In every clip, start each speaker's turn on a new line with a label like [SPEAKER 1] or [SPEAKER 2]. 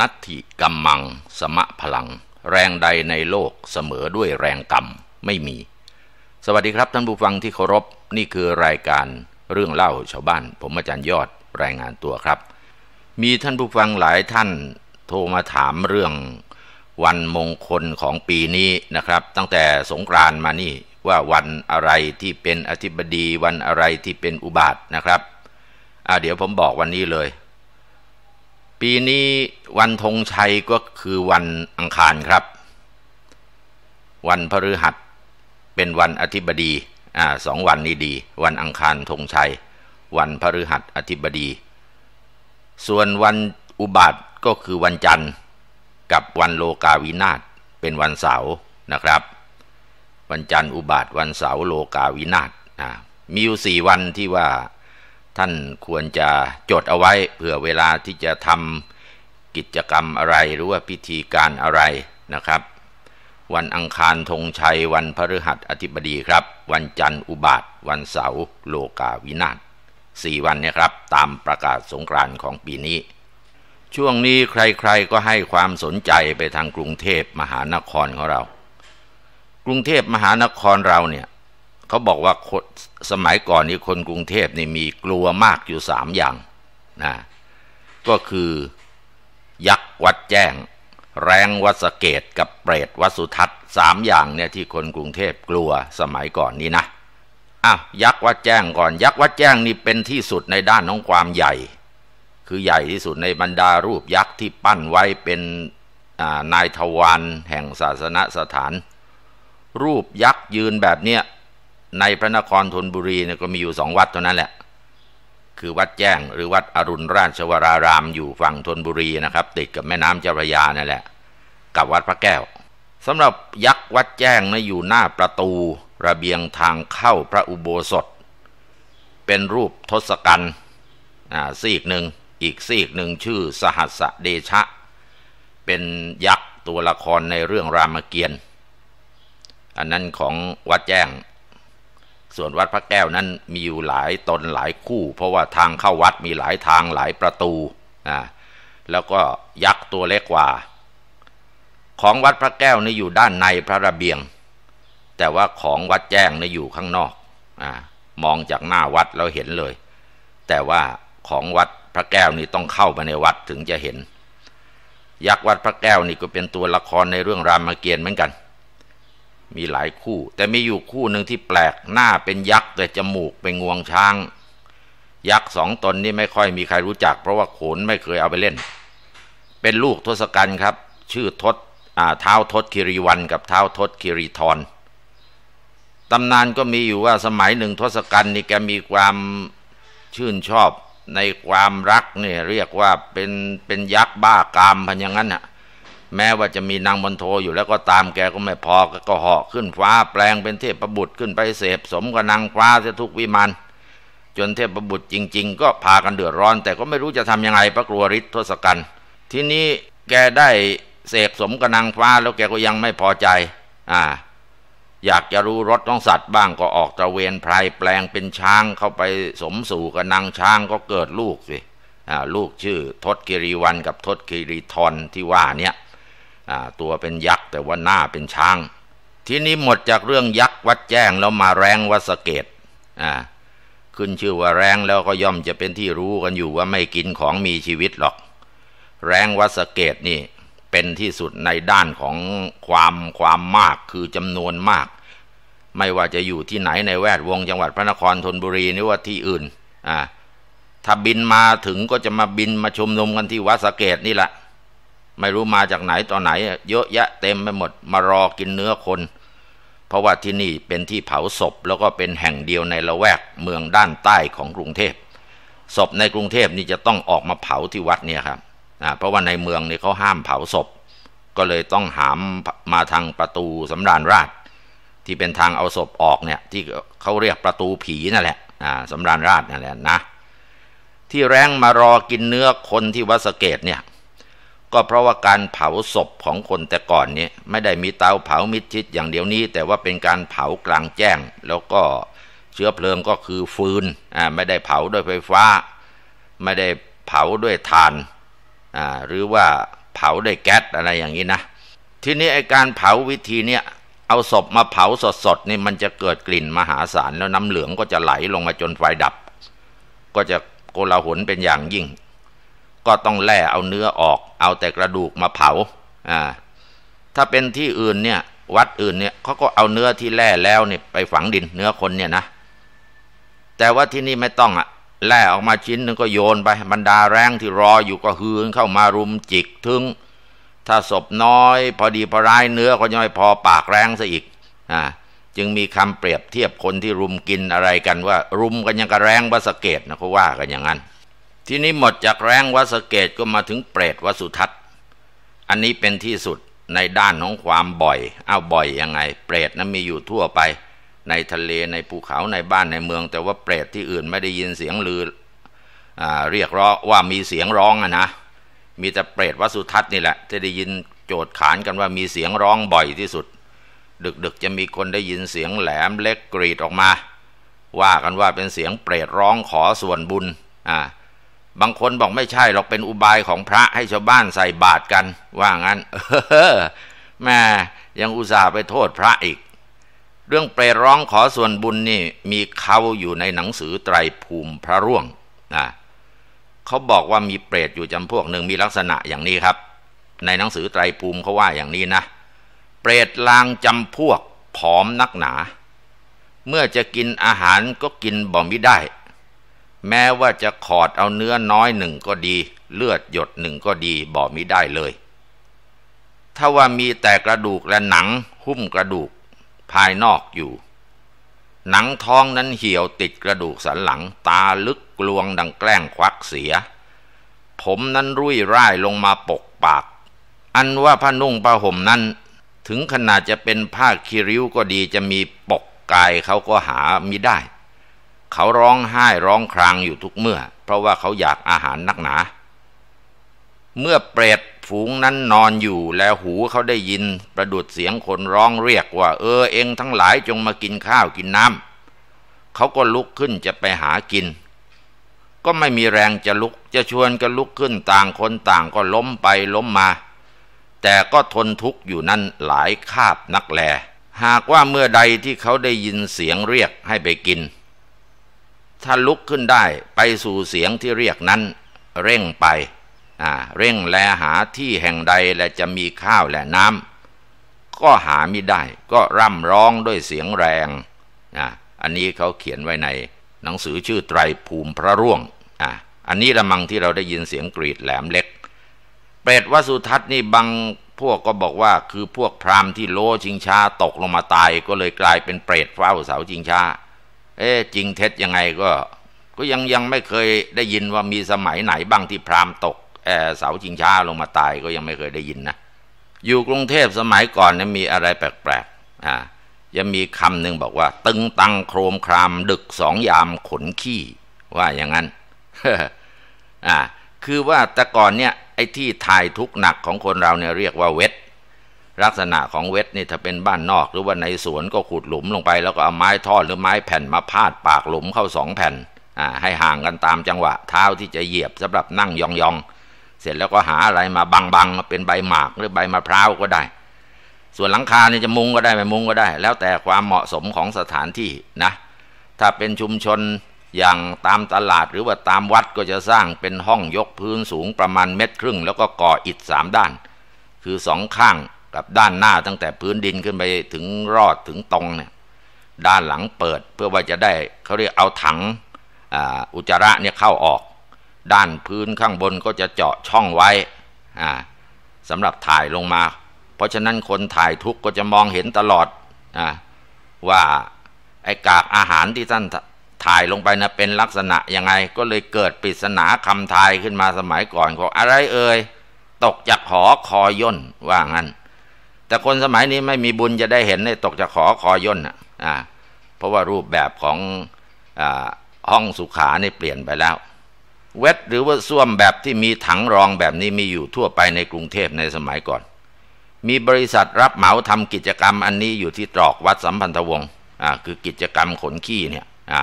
[SPEAKER 1] นัตถิกัมมังสมะพลัง แรงใดในโลกเสมอด้วยแรงกรรมไม่มี สวัสดีครับท่านผู้ฟังที่เคารพนี่คือรายการเรื่องเล่าชาวบ้าน ผมอาจารย์ยอด รายงานตัวครับ มีท่านผู้ฟังหลายท่าน โทรมาถามเรื่อง วันมงคลของปีนี้นะครับ ตั้งแต่สงกรานมานี่ว่าวันอะไรที่เป็นอธิบดีวันอะไรที่เป็นอุบาทนะครับเดี๋ยวผมบอกวันนี้เลยปีนี้วันธงชัยก็คือวันอังคารครับ วันพฤหัสเป็นวันอธิบดีอ่าสองวันนี้ดี วันอังคารธงชัยวันพฤหัสอธิบดีส่วนวันอุบัติก็คือวันจันทร์กับวันโลกาวินาศเป็นวัน เสาร์ นะครับ วัน จันทร์อุบัติวันเสาร์โลกาวินาศอ่ามีอยู่สี่วันที่ว่าท่านควรจะจดเอาไว้เผื่อเวลาที่จะทำกิจกรรมอะไรหรือว่าพิธีการอะไรนะครับ วันอังคารธงชัยวันพฤหัสอธิบดีครับ วันจันทร์อุบาทวันเสาร์โลกาวินาศสี่วันนี้ครับตามประกาศสงกรานต์ของปีนี้ ช่วงนี้ใครๆ ก็ให้ความสนใจไปทางกรุงเทพมหานครของเรา กรุงเทพมหานครเราเนี่ยเขาบอกว่าสมัยก่อนนี่คนกรุงเทพนี่มีกลัวมากอยู่สามอย่างนะ ก็คือยักษ์วัดแจ้ง แรงวัดสเกตกับเปรตวัดสุทัศน์สามอย่างเนี่ยที่คนกรุงเทพกลัวสมัยก่อนนี้นะ อ้าวยักษ์วัดแจ้งก่อน ยักษ์วัดแจ้งนี่เป็นที่สุดในด้านของความใหญ่ คือใหญ่ที่สุดในบรรดารูปยักษ์ที่ปั้นไว้เป็นนายทวารแห่งศาสนสถาน รูปยักษ์ยืนแบบเนี้ยในพระนครธนบุรีเนี่ยก็มีอยู่สองวัดเท่านั้นแหละคือวัดแจ้งหรือวัดอรุณราชวรารามอยู่ฝั่งธนบุรีนะครับติดกับแม่น้ำเจ้าพระยานั่นแหละกับวัดพระแก้วสำหรับยักษ์วัดแจ้งนะอยู่หน้าประตูระเบียงทางเข้าพระอุโบสถ เป็นรูปทศกัณฐ์ซีกหนึ่งอีกซีกหนึ่งชื่อสหัสเดชะ เป็นยักษ์ตัวละครในเรื่องรามเกียรติ์อันนั้นของวัดแจ้งส่วนวัดพระแก้วนั้นมีอยู่หลายตนหลายคู่เพราะว่าทางเข้าวัดมีหลายทางหลายประตูนะแล้วก็ยักษ์ตัวเล็กกว่า ของวัดพระแก้วนี่อยู่ด้านในพระระเบียง แต่ว่าของวัดแจ้งนี่อยู่ข้างนอกอ่ามองจากหน้าวัดเราเห็นเลย แต่ว่าของวัดพระแก้วนี่ต้องเข้ามาในวัดถึงจะเห็น ยักษ์วัดพระแก้วนี่ก็เป็นตัวละครในเรื่องรามเกียรติเหมือนกันมีหลายคู่ แต่มีอยู่คู่หนึ่งที่แปลกหน้าเป็นยักษ์แต่จมูกเป็นงวงช้าง ยักษ์สองตนนี่ไม่ค่อยมีใครรู้จัก เพราะว่าโขนไม่เคยเอาไปเล่น เป็นลูกทศกัณฐ์ครับชื่อทศเท้าทศคิริวันกับเท้าทศคิริธรตำนานก็มีอยู่ว่าสมัยหนึ่งทศกัณฐ์นี่แกมีความชื่นชอบในความรักเนี่ยเรียกว่าเป็นเป็นยักษ์บ้ากามพันอย่างนั้นฮ่ะแม้ว่าจะมีนางบรรโทอยู่แล้วก็ตามแกก็ไม่พอก็เหาะขึ้นฟ้าแปลงเป็นเทพประบุตรขึ้นไปเสพ สมกับนางฟ้าจะทุกวิมานจนเทพประบุตรจริง ๆ ก็พากันเดือดร้อน แต่ก็ไม่รู้จะทํำยังไงพระกลัวฤทธิ์ทศกัณฐ์ทีนี้ แกได้เสกสมกับนางฟ้า แล้วแกก็ยังไม่พอใจอ่าอยากจะรู้รสของสัตว์บ้างก็ออกตระเวนพรแปลงเป็นช้าง เข้าไปสมสู่กับนางช้างก็เกิดลูกสิอ่าลูกชื่อ ทศกิริวันกับทศกิริทรที่ว่าเนี้ยตัวเป็นยักษ์แต่ว่าหน้าเป็นช้างทีนี้หมดจากเรื่องยักษ์วัดแจ้งแล้วมาแรงวัดสเกตขึ้นชื่อว่าแรงแล้วก็ย่อมจะเป็นที่รู้กันอยู่ว่าไม่กินของมีชีวิตหรอก แรงวัดสเกตนี่ เป็นที่สุดในด้านของความความมากคือจำนวนมาก ไม่ว่าจะอยู่ที่ไหนในแวดวงจังหวัดพระนครธนบุรีนี่ว่าที่อื่นถ้าบินมาถึงก็จะมาบินมาชมนมกันที่วัดสเกตนี่แหละไม่รู้มาจากไหนตอนไหนเยอะแยะเต็มไปหมดมารอกินเนื้อคน เพราะว่าที่นี่เป็นที่เผาศพ แล้วก็เป็นแห่งเดียวในละแวกเมืองด้านใต้ของกรุงเทพศพในกรุงเทพนี่จะต้องออกมาเผาที่วัดเนี่ยครับเพราะว่าในเมืองนี่เขาห้ามเผาศพ ก็เลยต้องหามมาทางประตูสำราญราชที่เป็นทางเอาศพออกเนี่ยที่เขาเรียกประตูผีนั่นแหละสำราญราชนั่นแหละนะ ที่แรงมารอกินเนื้อคนที่วัดสเกตเนี่ยก็เพราะว่าการเผาศพของคนแต่ก่อนนี้ไม่ได้มีเตาเผามิดชิดอย่างเดียวนี้ แต่ว่าเป็นการเผากลางแจ้ง แล้วก็เชื้อเพลิงก็คือฟืนไม่ได้เผาด้วยไฟฟ้า ไม่ได้เผาด้วยถ่าน หรือว่าเผาด้วยแก๊สอะไรอย่างนี้นะ ทีนี้ไอการเผาวิธีเนี้ยเอาศพมาเผาสดๆนี่มันจะเกิดกลิ่นมหาศาล แล้วน้ำเหลืองก็จะไหลลงมาจนไฟดับ ก็จะโกลาหลเป็นอย่างยิ่งก็ต้องแล่เอาเนื้อออก เอาแต่กระดูกมาเผา อ่า ถ้าเป็นที่อื่นเนี่ยวัดอื่นเนี่ยเขาก็เอาเนื้อที่แล่แล้วเนี่ย ไปฝังดินเนื้อคนเนี่ยนะ แต่ว่าที่นี่ไม่ต้องอะแล่ออกมาชิ้นหนึ่งก็โยนไปบรรดาแรงที่รออยู่ก็ฮือเข้ามารุมจิกทึง ถ้าศพน้อย พอดีพอร้ายเนื้อก็ย่อยพอปากแรงซะอีก อ่า จึงมีคำเปรียบเทียบคนที่รุมกินอะไรกันว่า รุมกันยังกระแรงบัสเกตนะเขาว่ากันอย่างนั้นทีนี้หมดจากแรงวัสเกตก็มาถึงเปรตวสุทัศน์อันนี้เป็นที่สุดในด้าน ของความบ่อย เอาบ่อยยังไง เปรตนั้นมีอยู่ทั่วไป ในทะเลในภูเขาในบ้านในเมือง แต่ว่าเปรต ที่อื่นไม่ได้ยินเสียงลืออเรียกร้องว่ามีเสียงร้องอะนะมีแต่เปรตวสุทัศน์นี่แหละที่ได้ยินโจทย์ขานกันว่ามีเสียงร้องบ่อยที่สุด ดึกๆจะมีคนได้ยินเสียงแหลมเล็กกรีดออกมา ว่ากันว่าเป็นเสียงเปรตร้องขอส่วนบุญอ่าบางคนบอกไม่ใช่หรอกเป็นอุบายของพระให้ชาวบ้านใส่บาตรกันว่างั้นเอแม่ยังอุตส่าห์ไปโทษพระอีก เรื่องเปรร้องขอส่วนบุญนี่มีเขาอยู่ในหนังสือไตรภูมิพระร่วงนะเขาบอกว่ามีเปรตอยู่จำพวกหนึ่งมีลักษณะอย่างนี้ครับ ในหนังสือไตรภูมิเขาว่าอย่างนี้นะ เปรตลางจำพวกผอมนักหนา เมื่อจะกินอาหารก็กินบ่มิได้แม้ว่าจะขอดเอาเนื้อน้อยหนึ่งก็ดี เลือดหยดหนึ่งก็ดีบอกมิได้เลย ถ้าว่ามีแต่กระดูกและหนังหุ้มกระดูก ภายนอกอยู่ หนังท้องนั้นเหี่ยวติดกระดูกสันหลัง ตาลึกกลวงดังแกล้งควักเสีย ผมนั้นรุ่ยร่ายลงมาปกปาก อันว่าผ้านุ่งผ้าห่มนั้น ถึงขนาดจะเป็นผ้าคีริ้วก็ดี จะมีปกกายเขาก็หามิได้เขาร้องไห้ร้องครางอยู่ทุกเมื่อเพราะว่าเขาอยากอาหารนักหนา เมื่อเปรตฝูงนั้นนอนอยู่แล้วหูเขาได้ยิน ประดุดเสียงคนร้องเรียกว่า เออเองทั้งหลายจงมากินข้าวกินน้ำเขาก็ลุกขึ้นจะไปหากิน ก็ไม่มีแรงจะลุกจะชวนกันลุกขึ้นต่างคนต่างก็ล้มไปล้มมา แต่ก็ทนทุกข์อยู่นั่นหลายคาบนักแล หากว่าเมื่อใดที่เขาได้ยินเสียงเรียกให้ไปกินถ้าลุกขึ้นได้ไปสู่เสียงที่เรียกนั้น เร่งไป เร่งแลหาที่แห่งใดและจะมีข้าวและน้ำก็หาไม่ได้ ก็ร่ำร้องด้วยเสียงแรง อันนี้เขาเขียนไว้ใน หนังสือชื่อไตรภูมิพระร่วงออันนี้ละมังที่เราได้ยินเสียงกรีดแหลมเล็ก เปรตวสุทัศนนี่บางพวกก็บอกว่าคือพวกพราหมณ์ที่โลชิงช้าตกลงมาตายก็เลยกลายเป็นเปรตเฝ้าเสาชิงช้าเอ๊จริงเท็จยังไงก็ ก็ยังยังไม่เคยได้ยินว่ามีสมัยไหนบ้างที่พราหมณ์ตกเสาจิงช้าลงมาตายก็ยังไม่เคยได้ยินนะอยู่กรุงเทพสมัยก่อนเนี่ยมีอะไรแปลกๆอ่ายังมีคำหนึ่งบอกว่า ตึงตังโครมคราม ดึกสองยามขนขี้ว่าอย่างนั้นอ่าคือว่าแต่ก่อนเนี่ยไอ้ที่ถ่ายทุกหนักของคนเราเนี่ยเรียกว่าเวทลักษณะของเวทนี่ถ้าเป็นบ้านนอก หรือว่าใน สวนก็ ขุด หลุมลงไปแล้วก็เอาไม้ท่อหรือไม้แผ่นมาพาดปากหลุมเข้าสองแผ่น ให้ห่างกันตามจังหวะ เท้าที่จะเหยียบสำหรับนั่งยองๆเสร็จแล้วก็หาอะไรมาบังๆเป็นใบหมากหรือใบมะพร้าวก็ได้ ส่วนหลังคาเนี่ยจะมุงก็ได้ไม่มุงก็ได้ แล้วแต่ความเหมาะสมของสถานที่นะ ถ้าเป็นชุมชนอย่างตามตลาด หรือว่าตามวัดก็จะสร้างเป็นห้องยกพื้นสูงประมาณเมตรครึ่ง แล้วก็ก่ออิฐสามด้าน คือสองข้างกับด้านหน้าตั้งแต่พื้นดินขึ้นไปถึงรอดถึงตรงเนี่ยด้านหลังเปิดเพื่อว่าจะได้เขาเรียก เอาถังอุจจาระเนี่ยเข้าออก ด้านพื้นข้างบนก็จะเจาะช่องไว้สำหรับถ่ายลงมา เพราะฉะนั้นคนถ่ายทุกก็จะมองเห็นตลอดอว่า ไอ้กากอาหารที่ท่านถ่ายลงไปนะเป็นลักษณะ ยังไง ก็เลยเกิดปริศนาคำทายขึ้นมาสมัยก่อนของอะไรเอ่ยตกจากหอคอย่นว่างั้นแต่คนสมัยนี้ไม่มีบุญจะได้เห็นในตกจะขอคอย่นอ่ะเพราะว่ารูปแบบของอห้องสุขานี่เปลี่ยนไปแล้ว เวทหรือว่าส้วมแบบที่มีถังรองแบบนี้มีอยู่ทั่วไปในกรุงเทพในสมัยก่อน มีบริษัทรับเหมาทำกิจกรรมอันนี้อยู่ที่ตรอกวัดสัมพันธวงศ์อ่าคือกิจกรรมขนขี้เนี่ยอ่า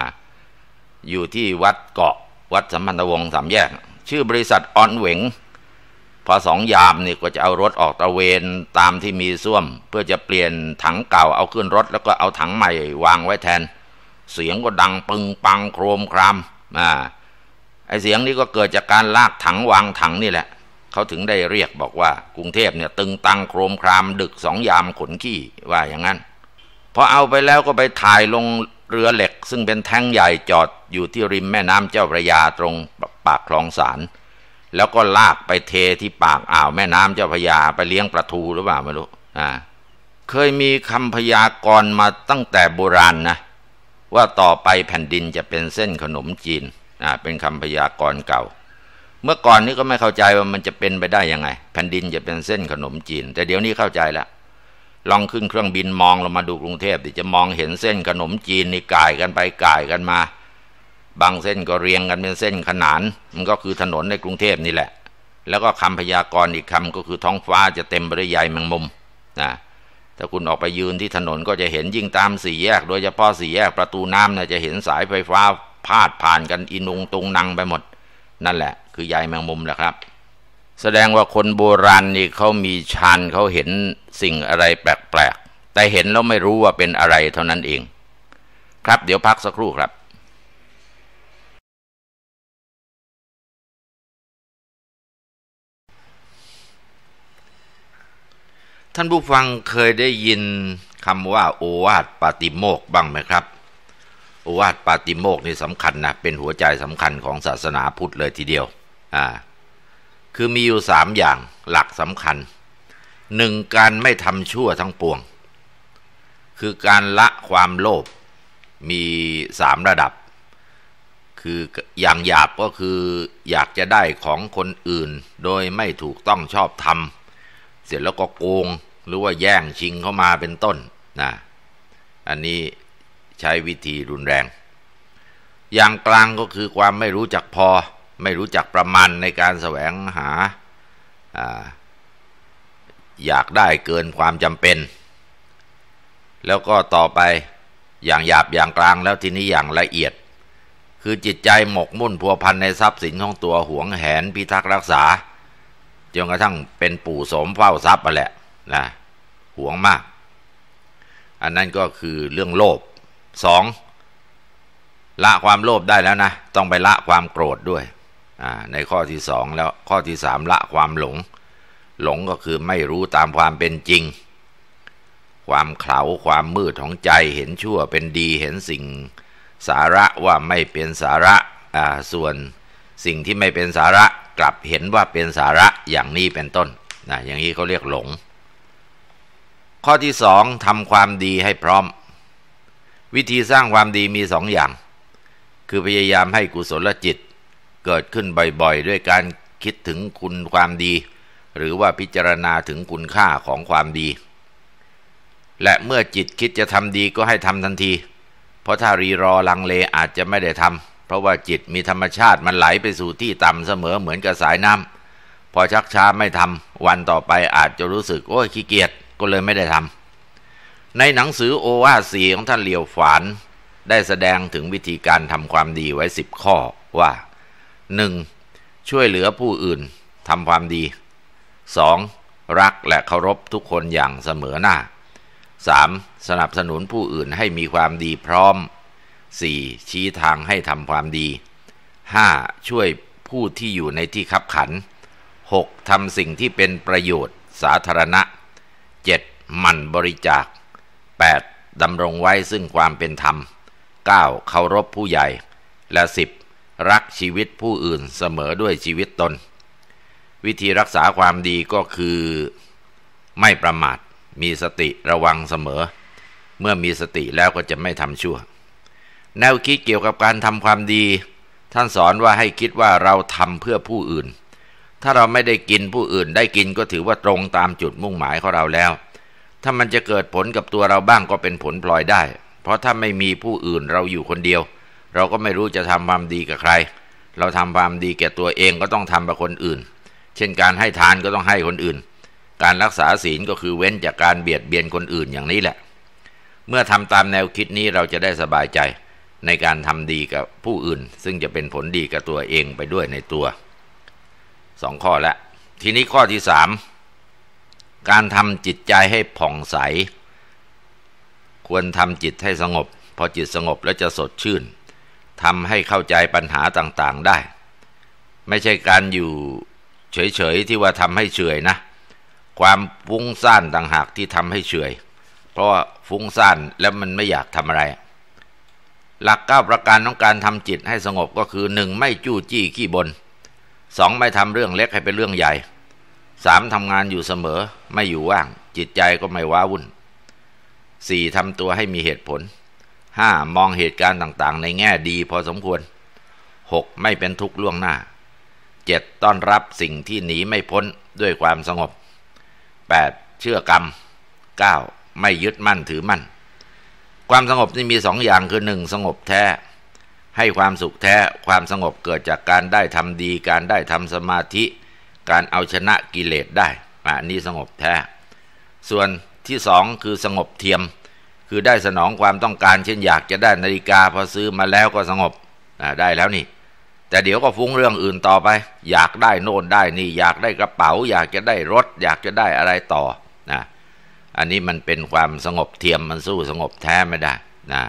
[SPEAKER 1] อยู่ที่วัดเกาะวัดสัมพันธวงศ์สามแยก ชื่อบริษัทออนเหวงพอสองยามนี่ก็จะเอารถออกตะเวนตามที่มีซ่วม เพื่อจะเปลี่ยนถังเก่าเอาขึ้นรถ แล้วก็เอาถังใหม่วางไว้แทน เสียงก็ดังปึงปังโครมครามอ่าไอเสียงนี้ก็เกิดจากการลากถังวางถังนี่แหละเขาถึงได้เรียกบอกว่ากรุงเทพเนี่ยตึงตังโครมครามดึกสองยามขนขี้ว่าอย่างนั้นพอเอาไปแล้วก็ไปถ่ายลงเรือเหล็ก ซึ่งเป็นแท่งใหญ่จอดอยู่ที่ริมแม่น้ำเจ้าพระยาตรงปากคลองสารแล้วก็ลากไปเทที่ปากอ่าวแม่น้ำเจ้าพยาไปเลี้ยงปลาทูหรือเปล่าไม่รู้ อ่า เคยมีคำพยากรณ์มาตั้งแต่โบราณนะ ว่าต่อไปแผ่นดินจะเป็นเส้นขนมจีน อ่า เป็นคำพยากรณ์เก่า เมื่อก่อนนี้ก็ไม่เข้าใจว่ามันจะเป็นไปได้ยังไงแผ่นดินจะเป็นเส้นขนมจีน แต่เดี๋ยวนี้เข้าใจแล้วลองขึ้นเครื่องบินมองลงมาดูกรุงเทพดิจะมองเห็นเส้นขนมจีนนี่ก่ายกันไปก่ายกันมาบางเส้นก็เรียงกันเป็นเส้นขนาน มันก็คือถนนในกรุงเทพนี่แหละ แล้วก็คำพยากรณ์อีกคำก็คือท้องฟ้าจะเต็มไปด้วยใยแมงมุมนะถ้าคุณออกไปยืนที่ถนนก็จะเห็นยิ่งตามสี่แยกโดยเฉพาะสี่แยกประตูน้ำนะจะเห็นสายไฟฟ้า พาดผ่านกัน อินุงตุงนังไปหมด นั่นแหละ คือใยแมงมุมแหละครับ แสดงว่าคนโบราณนี่เขามีชานเขาเห็นสิ่งอะไรแปลกๆแต่เห็นแล้วไม่รู้ว่าเป็นอะไรเท่านั้นเอง ครับเดี๋ยวพักสักครู่ครับท่านผู้ฟังเคยได้ยินคำว่าโอวาทปาติโมกบ้างไหมครับโอวาทปาติโมกนี่สำคัญนะเป็นหัวใจสำคัญของศาสนาพุทธเลยทีเดียวอ่าคือมีอยู่สามอย่างหลักสำคัญหนึ่งการไม่ทำชั่วทั้งปวง คือการละความโลภมีสามระดับคืออย่างหยาบก็คืออยากจะได้ของคนอื่นโดยไม่ถูกต้องชอบธรรมเสร็จแล้วก็โกงหรือว่าแย่งชิงเข้ามาเป็นต้นนะอันนี้ใช้วิธีรุนแรง อย่างกลางก็คือความไม่รู้จักพอไม่รู้จักประมาณในการแสวงหา อยากได้เกินความจำเป็น แล้วก็ต่อไปอย่างหยาบอย่างกลางแล้วทีนี้อย่างละเอียด คือจิตใจหมกมุ่นพัวพันในทรัพย์สินของตัวหวงแหนพิทักษ์รักษาจนกระทั่งเป็นปู่สมเฝ้าทรัพย์มาแหละนะหวงมาก อันนั้นก็คือเรื่องโลภสองละความโลภได้แล้วนะ ต้องไปละความโกรธด้วย ในข้อที่สองแล้วข้อที่สามละความหลง หลงก็คือไม่รู้ตามความเป็นจริง ความเขลาความมืดของใจเห็นชั่วเป็นดีเห็นสิ่ง สาระว่าไม่เป็นสาระส่วนสิ่งที่ไม่เป็นสาระกลับเห็นว่าเป็นสาระอย่างนี้เป็นต้นนะอย่างนี้เขาเรียกหลง ข้อที่สองทำความดีให้พร้อม วิธีสร้างความดีมีสองอย่าง คือพยายามให้กุศลจิต เกิดขึ้นบ่อยๆด้วยการคิดถึงคุณความดี หรือว่าพิจารณาถึงคุณค่าของความดี และเมื่อจิตคิดจะทำดีก็ให้ทำทันที เพราะถ้ารีรอลังเลอาจจะไม่ได้ทำเพราะว่าจิตมีธรรมชาติมันไหลไปสู่ที่ต่ำเสมอเหมือนกับสายน้ำพอชักช้าไม่ทำวันต่อไปอาจจะรู้สึกโอ้ยขี้เกียจก็เลยไม่ได้ทำในหนังสือโอวาสีของท่านเหลียวฝาน ได้แสดงถึงวิธีการทำความดีไว้สิบข้อว่า 1. ช่วยเหลือผู้อื่นทำความดี 2. รักและเคารพทุกคนอย่างเสมอหน้า 3. สนับสนุนผู้อื่นให้มีความดีพร้อม 4. ชี้ทางให้ทำความดี 5. ช่วยผู้ที่อยู่ในที่คับขัน 6. ทำสิ่งที่เป็นประโยชน์สาธารณะ 7. ดมันบริจาค 8. ดำรงไว้ซึ่งความเป็นธรรม 9. เคารพผู้ใหญ่ และ 10. รักชีวิตผู้อื่นเสมอด้วยชีวิตตน วิธีรักษาความดีก็คือ ไม่ประมาทมีสติระวังเสมอ เมื่อมีสติแล้วก็จะไม่ทำชั่วแนวคิดเกี่ยวกับการทำความดี ท่านสอนว่าให้คิดว่าเราทำเพื่อผู้อื่น ถ้าเราไม่ได้กินผู้อื่น ได้กินก็ถือว่าตรงตามจุดมุ่งหมายของเราแล้ว ถ้ามันจะเกิดผลกับตัวเราบ้างก็เป็นผลพลอยได้ เพราะถ้าไม่มีผู้อื่นเราอยู่คนเดียว เราก็ไม่รู้จะทำความดีกับใคร เราทำความดีแก่ตัวเองก็ต้องทำกับคนอื่น เช่นการให้ทานก็ต้องให้คนอื่น การรักษาศีลก็คือเว้นจากการเบียดเบียนคนอื่นอย่างนี้แหละ เมื่อทำตามแนวคิดนี้เราจะได้สบายใจในการทำดีกับผู้อื่นซึ่งจะเป็นผลดีกับตัวเองไปด้วยในตัวสองข้อละทีนี้ข้อที่สามการทำจิตใจให้ผ่องใส ควรทำจิตให้สงบ พอจิตสงบแล้วจะสดชื่นทำให้เข้าใจปัญหาต่างๆได้ ไม่ใช่การอยู่เฉยๆที่ว่าทำให้เฉยนะ ความฟุ้งซ่านต่างหากที่ทำให้เฉยเพราะว่าฟุ้งซ่านแล้วมันไม่อยากทำอะไรหลักก้าประการของการทำจิตให้สงบก็คือหนึ่งไม่จู้จี้ขี้บนสองไม่ทำเรื่องเล็กให้เป็นเรื่องใหญ่สามทำงานอยู่เสมอไม่อยู่ว่างจิตใจก็ไม่ว้าวุ่นสี่ทำตัวให้มีเหตุผลห้ามองเหตุการณ์ต่างๆในแง่ดีพอสมควรหกไม่เป็นทุกข์ล่วงหน้าเจ็ดต้อนรับสิ่งที่หนีไม่พ้นด้วยความสงบแปดเชื่อกรรมเก้าไม่ยึดมั่นถือมั่นความสงบนี่มีสองอย่างคือหนึ่งสงบแท้ ให้ความสุขแท้ความสงบเกิดจากการได้ทำดี การได้ทำสมาธิ การเอาชนะกิเลสได้อันนี้สงบแท้ ส่วนที่สองคือสงบเทียม คือได้สนองความต้องการเช่น อยากจะได้นาฬิกาพอซื้อมาแล้วก็สงบได้แล้วนี่ แต่เดี๋ยวก็ฟุ้งเรื่องอื่นต่อไปอยากได้โน่นได้นี่อยากได้กระเป๋า อยากจะได้รถ อยากจะได้อะไรต่อนะอันนี้มันเป็นความสงบเทียมมันสู้สงบแท้ไม่ได้นะ